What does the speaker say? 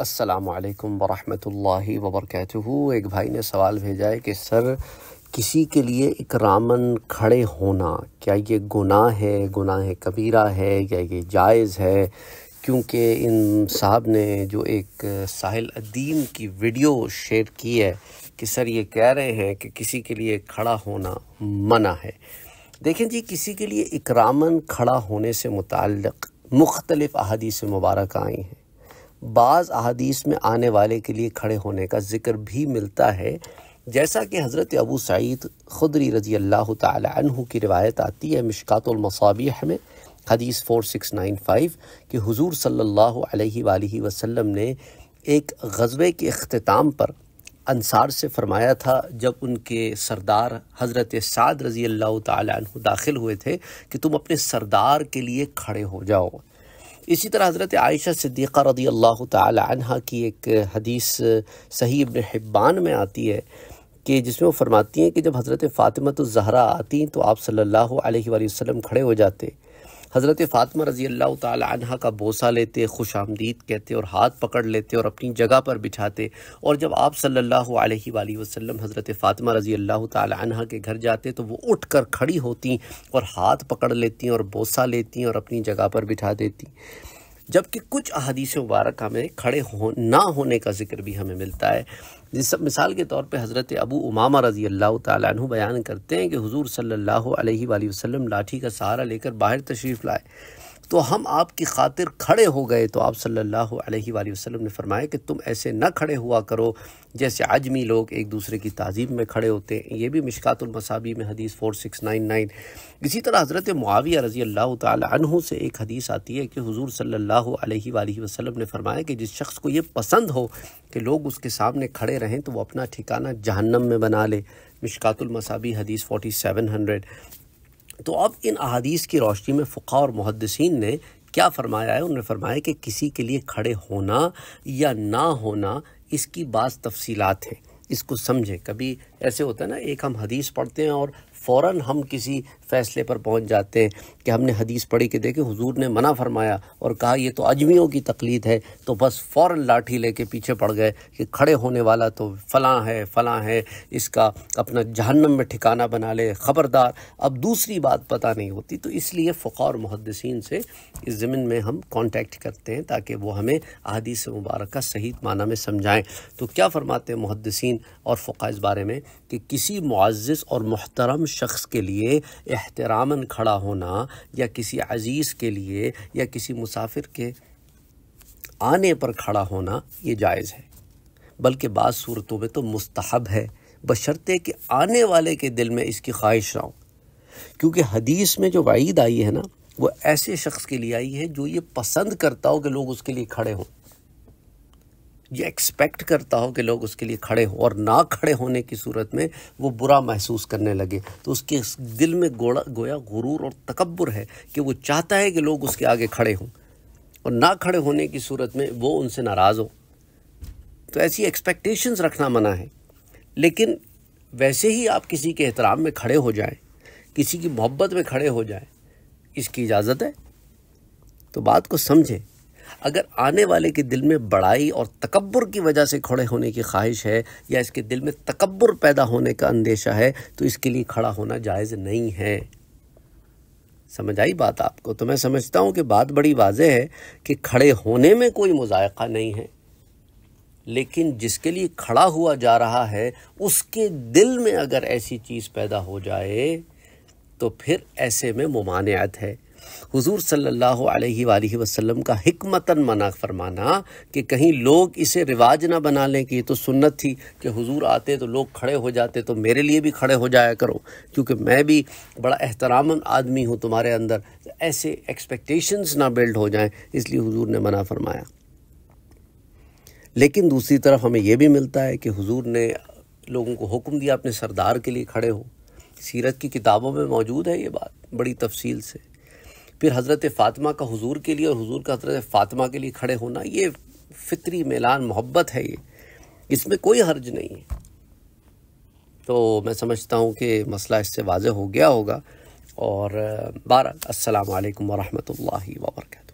असलकम वरहि वबरक एक भाई ने सवाल भेजा है कि सर किसी के लिए इकरामन खड़े होना क्या ये गुनाह है गुनाह कबीरा है या ये जायज़ है क्योंकि इन साहब ने जो एक साहिल अदीम की वीडियो शेयर की है कि सर ये कह रहे हैं कि किसी के लिए खड़ा होना मना है देखें जी किसी के लिए इकरामन खड़ा होने से मुतल मुख्तलिफ़ अहादीस मुबारक आई हैं बाज़ अदीस में आने वाले के लिए खड़े होने का ज़िक्र भी मिलता है जैसा कि हज़रत अबू सईद खुदरी रज़ी अल्लाह तह की रिवायत आती है मिशकातमसाबिया में हदीस 4695 कि हुजूर सल्लल्लाहु अलैहि सल्ला वसल्लम ने एक गज़बे के अख्ताम पर अनसार से फ़रमाया था जब उनके सरदार हज़रत साद रज़ी अल्लाह तहु दाखिल हुए थे कि तुम अपने सरदार के लिए खड़े हो जाओ इसी तरह हज़रत आयशा सिद्दीक़ा रदी अल्लाह तह की एक हदीस सही इब्न हिब्बान में आती है कि जिसमें वो फरमाती हैं कि जब हज़रत तो जहरा आती तो आप सल्लल्लाहु अलैहि वसल्लम खड़े हो जाते हज़रत फ़ातिमा रज़ी अल्लाह तह का बोसा लेते खुश आमदीद कहते और हाथ पकड़ लेते और अपनी जगह पर बिठाते और जब आप सल्लल्लाहु अलैहि वसल्लम हज़रत फ़ातिमा रज़ी अल्लाह तह के घर जाते तो वो उठ कर खड़ी होती और हाथ पकड़ लेती और बोसा लेती और अपनी जगह पर बिठा देती जबकि कुछ अहदीस मुबारक हमें खड़े हो ना होने का जिक्र भी हमें मिलता है जिस सब मिसाल के तौर पे हज़रत अबू उमामा रज़ी अल्लाह तु बयान करते हैं कि हुजूर सल्लल्लाहु अलैहि वसल्लम लाठी का सहारा लेकर बाहर तशरीफ़ लाए तो हम आपकी खातिर खड़े हो गए तो आप सल्लल्लाहु अलैहि वसल्लम ने फरमाया कि तुम ऐसे ना खड़े हुआ करो जैसे आजमी लोग एक दूसरे की तहजीब में खड़े होते हैं ये भी मसाबी में हदीस फ़ोर सिक्स नाइन नाइन इसी तरह हज़रत मुआविया रज़ी अल्लाह तहों से एक हदीस आती है कि हुजूर सल्लल्लाहु अलैहि वसल्लम ने फरमाया कि जिस शख्स को ये पसंद हो कि लोग उसके सामने खड़े रहें तो वो अपना ठिकाना जहन्नम में बना ले मिशकातुल मसाबी हदीस हंड्रेड तो अब इन अदीस की रोशनी में फ़ुका और मुहदसिन ने क्या फरमाया है उन्होंने फरमाया कि किसी के लिए खड़े होना या ना होना इसकी बाज़ तफसीलत हैं इसको समझें कभी ऐसे होता है ना एक हम हदीस पढ़ते हैं और फ़ौर हम किसी फ़ैसले पर पहुँच जाते हैं कि हमने हदीस पढ़ी कि देखें हुजूर ने मना फरमाया और कहा ये तो अजमियों की तकलीद है तो बस फ़ौर लाठी लेके पीछे पड़ गए कि खड़े होने वाला तो फ़लाँ है फ़लाँ है इसका अपना जहन्नम में ठिकाना बना ले ख़बरदार अब दूसरी बात पता नहीं होती तो इसलिए फ़ुका और मुहदसिन से इस ज़मीन में हम कॉन्टेक्ट करते हैं ताकि वह हमें अदीस मुबारक सही माना में समझाएँ तो क्या फरमाते हैं मुहदसिन और फ़ुका इस बारे में कि किसी मुआज़ और महतरम शख्स के लिए एहतरामन खड़ा होना या किसी अज़ीज़ के लिए या किसी मुसाफिर के आने पर खड़ा होना ये जायज़ है बल्कि बाद सूरतों में तो मुस्तहब है बशर्ते कि आने वाले के दिल में इसकी ख्वाहिश ना हो क्योंकि हदीस में जो वाइद आई है ना वो ऐसे शख्स के लिए आई है जो ये पसंद करता हो कि लोग उसके लिए खड़े हों ये एक्सपेक्ट करता हो कि लोग उसके लिए खड़े हो और ना खड़े होने की सूरत में वो बुरा महसूस करने लगे तो उसके दिल में गोड़ा गोया गुरूर और तकबर है कि वो चाहता है कि लोग उसके आगे खड़े हों और ना खड़े होने की सूरत में वो उनसे नाराज़ हो तो ऐसी एक्सपेक्टेशंस रखना मना है लेकिन वैसे ही आप किसी के एहतराम में खड़े हो जाएं किसी की मोहब्बत में खड़े हो जाएं इसकी इजाज़त है तो बात को समझें अगर आने वाले के दिल में बड़ाई और तकबर की वजह से खड़े होने की ख्वाहिश है या इसके दिल में तकबर पैदा होने का अंदेशा है तो इसके लिए खड़ा होना जायज़ नहीं है समझ आई बात आपको तो मैं समझता हूँ कि बात बड़ी वाजह है कि खड़े होने में कोई मुजायका नहीं है लेकिन जिसके लिए खड़ा हुआ जा रहा है उसके दिल में अगर ऐसी चीज़ पैदा हो जाए तो फिर ऐसे में ममानियत है हुजूर सल्लल्लाहु अलैहि वसल्लम का हमतन मना फरमाना कि कहीं लोग इसे रिवाज ना बना लें कि ये तो सुन्नत थी कि हुजूर आते तो लोग खड़े हो जाते तो मेरे लिए भी खड़े हो जाया करो क्योंकि मैं भी बड़ा एहतराम आदमी हूँ तुम्हारे अंदर ऐसे एक्सपेक्टेशंस ना बिल्ड हो जाएं इसलिए हुजूर ने मना फरमाया लेकिन दूसरी तरफ हमें यह भी मिलता है कि हजूर ने लोगों को हुक्म दिया अपने सरदार के लिए खड़े हो सीरत की किताबों में मौजूद है ये बात बड़ी तफसील से फिर हज़रत फ़ातिमा का हुजूर के लिए और हुजूर का हज़रत फ़ातिमा के लिए खड़े होना ये फितरी मेलान मोहब्बत है ये इसमें कोई हर्ज नहीं है तो मैं समझता हूँ कि मसला इससे वाज हो गया होगा और बारह अल्लाम वरहमल वर्का